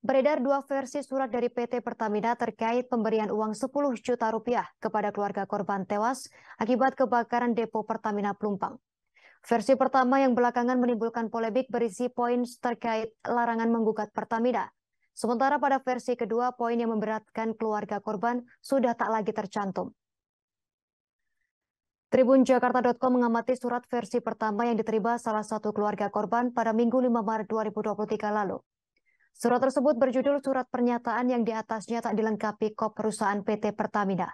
Beredar dua versi surat dari PT Pertamina terkait pemberian uang 10 juta rupiah kepada keluarga korban tewas akibat kebakaran depo Pertamina Plumpang. Versi pertama yang belakangan menimbulkan polemik berisi poin terkait larangan menggugat Pertamina. Sementara pada versi kedua, poin yang memberatkan keluarga korban sudah tak lagi tercantum. Tribun Jakarta.com mengamati surat versi pertama yang diterima salah satu keluarga korban pada Minggu 5 Maret 2023 lalu. Surat tersebut berjudul Surat Pernyataan yang di atasnya tak dilengkapi kop perusahaan PT Pertamina.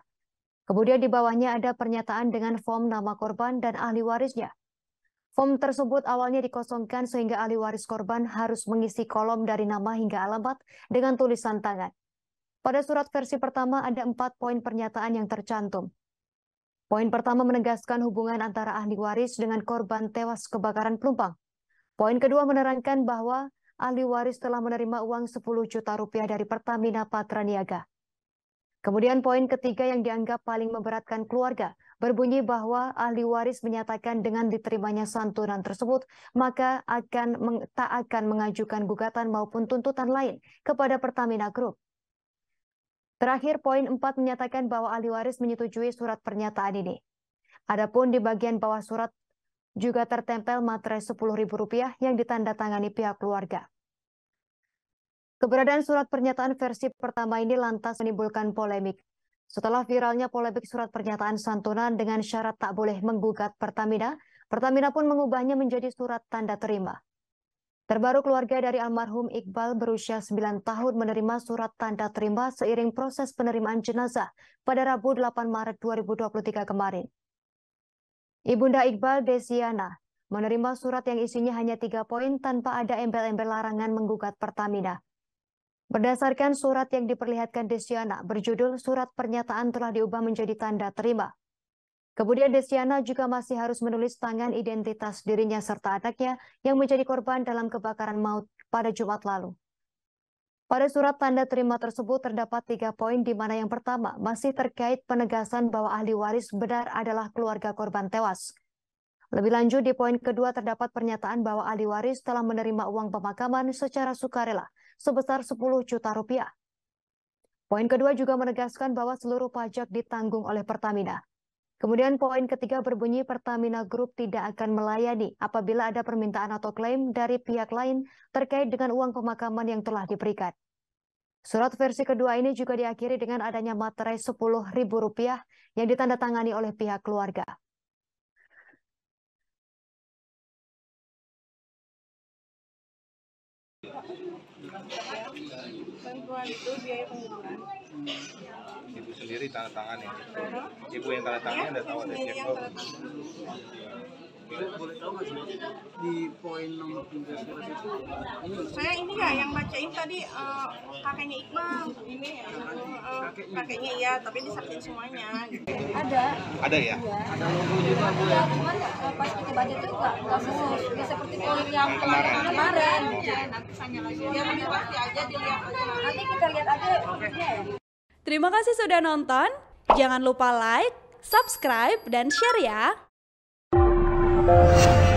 Kemudian di bawahnya ada pernyataan dengan form nama korban dan ahli warisnya. Form tersebut awalnya dikosongkan sehingga ahli waris korban harus mengisi kolom dari nama hingga alamat dengan tulisan tangan. Pada surat versi pertama ada empat poin pernyataan yang tercantum. Poin pertama menegaskan hubungan antara ahli waris dengan korban tewas kebakaran pelumpang. Poin kedua menerangkan bahwa ahli waris telah menerima uang 10 juta rupiah dari Pertamina Patraniaga. Kemudian poin ketiga yang dianggap paling memberatkan keluarga berbunyi bahwa ahli waris menyatakan dengan diterimanya santunan tersebut, maka akan meng, tak akan mengajukan gugatan maupun tuntutan lain kepada Pertamina Group. Terakhir, poin empat menyatakan bahwa ahli waris menyetujui surat pernyataan ini. Adapun di bagian bawah surat juga tertempel materai Rp10.000 yang ditandatangani pihak keluarga. Keberadaan surat pernyataan versi pertama ini lantas menimbulkan polemik. Setelah viralnya polemik surat pernyataan santunan dengan syarat tak boleh menggugat Pertamina, Pertamina pun mengubahnya menjadi surat tanda terima. Terbaru keluarga dari almarhum Iqbal berusia 9 tahun menerima surat tanda terima seiring proses penerimaan jenazah pada Rabu 8 Maret 2023 kemarin. Ibunda Iqbal Desiana menerima surat yang isinya hanya tiga poin tanpa ada embel-embel larangan menggugat Pertamina. Berdasarkan surat yang diperlihatkan Desiana berjudul Surat Pernyataan telah diubah menjadi tanda terima. Kemudian Desiana juga masih harus menulis tangan identitas dirinya serta anaknya yang menjadi korban dalam kebakaran maut pada Jumat lalu. Pada surat tanda terima tersebut terdapat tiga poin di mana yang pertama masih terkait penegasan bahwa ahli waris benar adalah keluarga korban tewas. Lebih lanjut di poin kedua terdapat pernyataan bahwa ahli waris telah menerima uang pemakaman secara sukarela sebesar 10 juta rupiah. Poin kedua juga menegaskan bahwa seluruh pajak ditanggung oleh Pertamina. Kemudian poin ketiga berbunyi Pertamina Group tidak akan melayani apabila ada permintaan atau klaim dari pihak lain terkait dengan uang pemakaman yang telah diberikan. Surat versi kedua ini juga diakhiri dengan adanya materai Rp10.000 yang ditandatangani oleh pihak keluarga bantuan ibu sendiri tanda tangan ya ibu yang tanda tangannya ada tahu ada iya, siapa boleh tahu nggak di poin nomor itu saya ini ya yang bacain tadi uh, kakeknya Iqbal ini ya uh, kakeknya iya tapi disaksikan semuanya ada ada ya ada logo juga ya pas baca itu ya, seperti kemarin kemarin nanti kita lihat aja ya. Terima kasih sudah nonton. Jangan lupa like, subscribe, dan share ya.